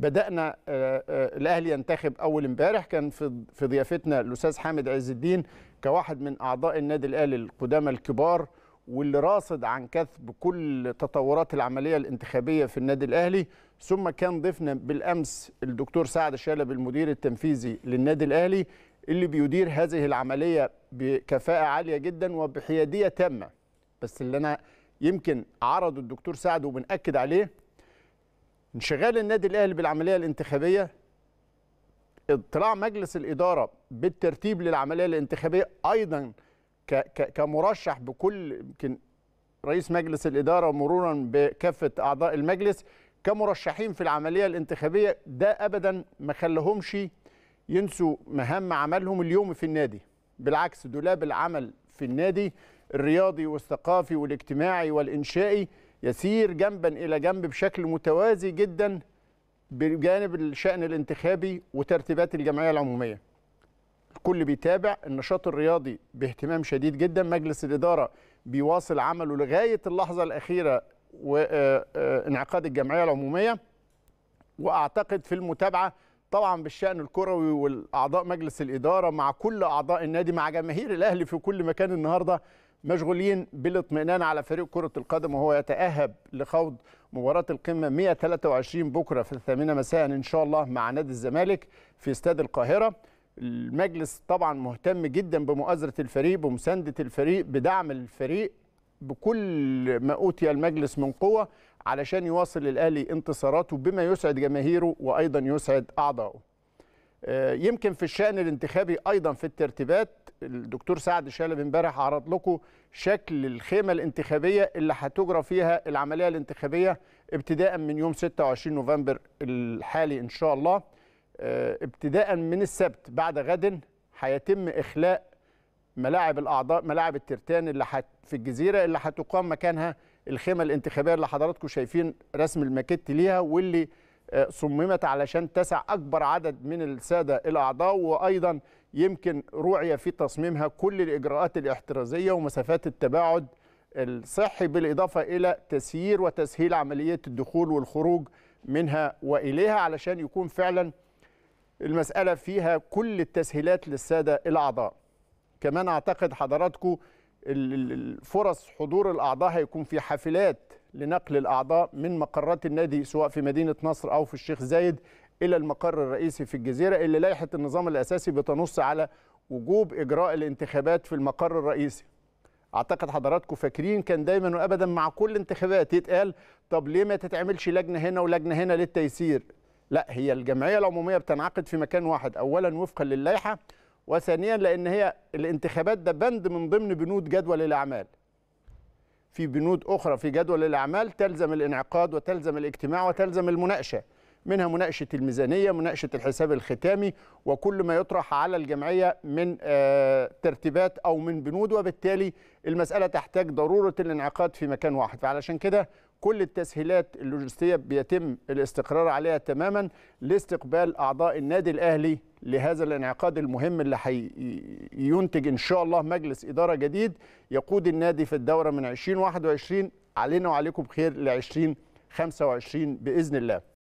بدانا آه، آه، الاهلي ينتخب اول امبارح كان في ضيافتنا الاستاذ حامد عز الدين كواحد من اعضاء النادي الاهلي القدامى الكبار واللي راصد عن كثب كل تطورات العمليه الانتخابيه في النادي الاهلي ثم كان ضيفنا بالامس الدكتور سعد شالب المدير التنفيذي للنادي الاهلي اللي بيدير هذه العمليه بكفاءه عاليه جدا وبحياديه تامه بس اللي انا يمكن عرضه الدكتور سعد وبنأكد عليه انشغال النادي الاهلي بالعمليه الانتخابيه اطلاع مجلس الاداره بالترتيب للعمليه الانتخابيه ايضا كمرشح بكل يمكن رئيس مجلس الاداره مرورا بكافه اعضاء المجلس كمرشحين في العمليه الانتخابيه ده ابدا ما خلهمش ينسوا مهام عملهم اليوم في النادي بالعكس دولاب العمل في النادي الرياضي والثقافي والاجتماعي والانشائي يسير جنبا إلى جنب بشكل متوازي جدا بجانب الشأن الانتخابي وترتيبات الجمعية العمومية الكل بيتابع النشاط الرياضي باهتمام شديد جدا مجلس الإدارة بيواصل عمله لغاية اللحظة الأخيرة وانعقاد آه، آه، الجمعية العمومية وأعتقد في المتابعة طبعا بالشأن الكروي والأعضاء مجلس الإدارة مع كل أعضاء النادي مع جماهير الأهلي في كل مكان النهاردة مشغولين بالاطمئنان على فريق كرة القدم وهو يتأهب لخوض مباراة القمة 123 بكرة في الثامنة مساء إن شاء الله مع نادي الزمالك في استاد القاهرة المجلس طبعا مهتم جدا بمؤازرة الفريق بمساندة الفريق بدعم الفريق بكل ما أوتي المجلس من قوة علشان يواصل الأهلي انتصاراته بما يسعد جماهيره وأيضا يسعد أعضائه آه، يمكن في الشأن الانتخابي أيضا في الترتيبات الدكتور سعد شالب امبارح عرض لكم شكل الخيمة الانتخابية اللي هتجرى فيها العملية الانتخابية ابتداء من يوم 26 نوفمبر الحالي إن شاء الله آه، ابتداء من السبت بعد غد هيتم إخلاء ملاعب الأعضاء ملاعب الترتان اللي في الجزيرة اللي هتقام مكانها الخيمة الانتخابية اللي حضراتكم شايفين رسم الماكيت ليها واللي آه، صممت علشان تسع أكبر عدد من السادة الأعضاء وأيضا يمكن روعية في تصميمها كل الإجراءات الاحترازية ومسافات التباعد الصحي بالإضافة إلى تسيير وتسهيل عملية الدخول والخروج منها وإليها علشان يكون فعلا المسألة فيها كل التسهيلات للسادة الأعضاء كمان أعتقد حضراتكم فرص حضور الأعضاء هيكون في حافلات لنقل الأعضاء من مقرات النادي سواء في مدينة نصر أو في الشيخ زايد إلى المقر الرئيسي في الجزيرة اللي لائحة النظام الأساسي بتنص على وجوب إجراء الانتخابات في المقر الرئيسي اعتقد حضراتكم فاكرين كان دايما وابدا مع كل انتخابات يتقال طب ليه ما تتعملش لجنه هنا ولجنه هنا للتيسير لا هي الجمعيه العموميه بتنعقد في مكان واحد اولا وفقا للائحه وثانيا لان هي الانتخابات ده بند من ضمن بنود جدول الاعمال في بنود أخرى في جدول الأعمال تلزم الانعقاد وتلزم الاجتماع وتلزم المناقشة منها مناقشة الميزانية مناقشة الحساب الختامي وكل ما يطرح على الجمعية من آه، ترتيبات أو من بنود وبالتالي المسألة تحتاج ضرورة الانعقاد في مكان واحد فعلشان كده كل التسهيلات اللوجستية بيتم الاستقرار عليها تماما لاستقبال أعضاء النادي الأهلي لهذا الانعقاد المهم اللي هينتج ان شاء الله مجلس اداره جديد يقود النادي في الدوره من 2021 علينا وعليكم بخير ل 2025 باذن الله